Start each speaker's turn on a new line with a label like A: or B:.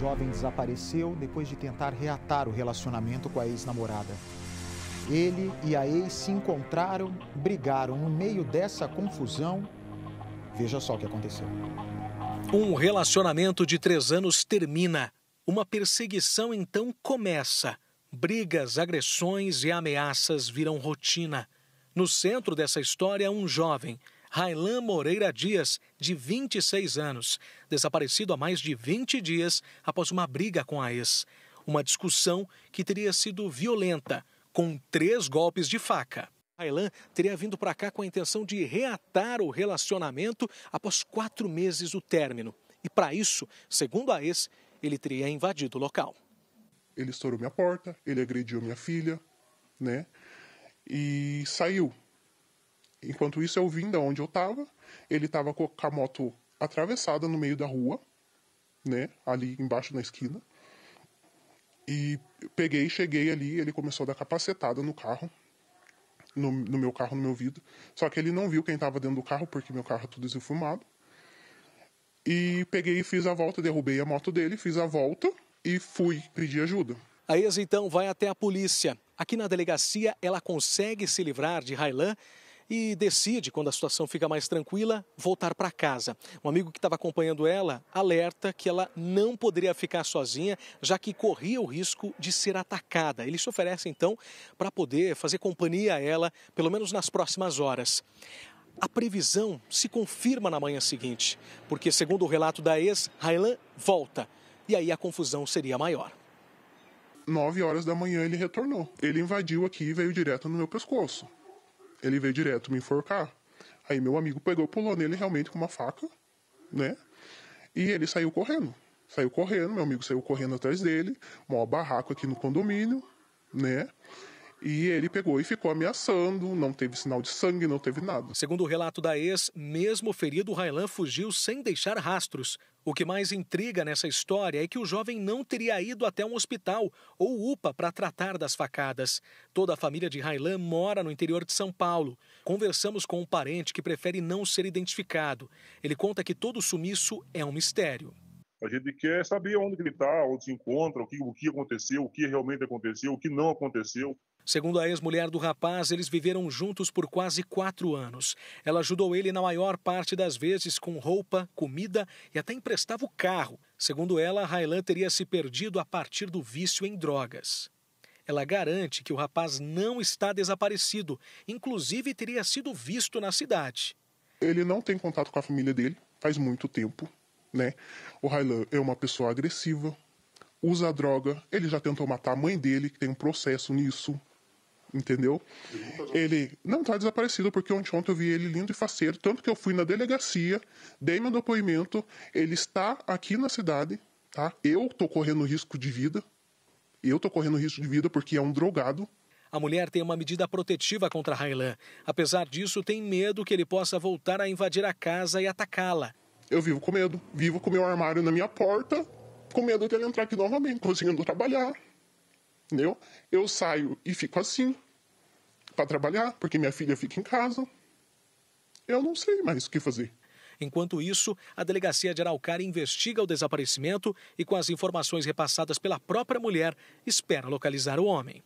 A: jovem desapareceu depois de tentar reatar o relacionamento com a ex-namorada. Ele e a ex se encontraram, brigaram no meio dessa confusão. Veja só o que aconteceu. Um relacionamento de três anos termina. Uma perseguição então começa. Brigas, agressões e ameaças viram rotina. No centro dessa história, um jovem Railan Moreira Dias, de 26 anos, desaparecido há mais de 20 dias após uma briga com a ex. Uma discussão que teria sido violenta, com três golpes de faca. Railan teria vindo para cá com a intenção de reatar o relacionamento após quatro meses do término. E para isso, segundo a ex, ele teria invadido o local.
B: Ele estourou minha porta, ele agrediu minha filha, né? E saiu. Enquanto isso, eu vim da onde eu tava. Ele tava com a moto atravessada no meio da rua, né? Ali embaixo na esquina. E peguei, cheguei ali, ele começou a dar capacetada no carro, no, no, meu carro, no meu vidro. Só que ele não viu quem estava dentro do carro, porque meu carro é tudo desenfumado. E peguei e fiz a volta, derrubei a moto dele,
A: fiz a volta e fui pedir ajuda. A ex então vai até a polícia. Aqui na delegacia ela consegue se livrar de Railan e decide, quando a situação fica mais tranquila, voltar para casa. Um amigo que estava acompanhando ela alerta que ela não poderia ficar sozinha, já que corria o risco de ser atacada. Ele se oferece então para poder fazer companhia a ela, pelo menos nas próximas horas. A previsão se confirma na manhã seguinte, porque, segundo o relato da ex, Raylan volta. E aí a confusão seria maior.
B: 9 horas da manhã ele retornou. Ele invadiu aqui e veio direto no meu pescoço ele veio direto me enforcar. Aí meu amigo pegou, pulou nele realmente com uma faca, né? E ele saiu correndo. Saiu correndo, meu amigo saiu correndo atrás dele, maior barraco aqui no condomínio, né?
A: E ele pegou e ficou ameaçando, não teve sinal de sangue, não teve nada. Segundo o relato da ex, mesmo ferido, Railan fugiu sem deixar rastros. O que mais intriga nessa história é que o jovem não teria ido até um hospital ou UPA para tratar das facadas. Toda a família de Railan mora no interior de São Paulo. Conversamos com um parente que prefere não ser identificado. Ele conta que todo sumiço é um mistério.
B: A gente quer saber onde ele está, onde se encontra, o que, o que aconteceu, o que realmente aconteceu, o que não aconteceu.
A: Segundo a ex-mulher do rapaz, eles viveram juntos por quase quatro anos. Ela ajudou ele na maior parte das vezes com roupa, comida e até emprestava o carro. Segundo ela, Railan teria se perdido a partir do vício em drogas. Ela garante que o rapaz não está desaparecido, inclusive teria sido visto na cidade. Ele
B: não tem contato com a família dele faz muito tempo né? O Raylan é uma pessoa agressiva, usa droga, ele já tentou matar a mãe dele, que tem um processo nisso, entendeu? Ele não tá desaparecido, porque ontem, ontem eu vi ele lindo e faceiro, tanto que eu fui na delegacia, dei meu depoimento, ele está aqui na cidade, tá? Eu tô correndo risco de vida, eu tô correndo risco de vida porque é um drogado.
A: A mulher tem uma medida protetiva contra Raylan. Apesar disso, tem medo que ele possa voltar a invadir a casa e atacá-la. Eu vivo com medo. Vivo com meu armário na minha porta,
B: com medo ele entrar aqui novamente, conseguindo trabalhar. Entendeu? Eu saio e fico assim
A: para trabalhar, porque minha filha fica em casa. Eu não sei mais o que fazer. Enquanto isso, a delegacia de Araucária investiga o desaparecimento e, com as informações repassadas pela própria mulher, espera localizar o homem.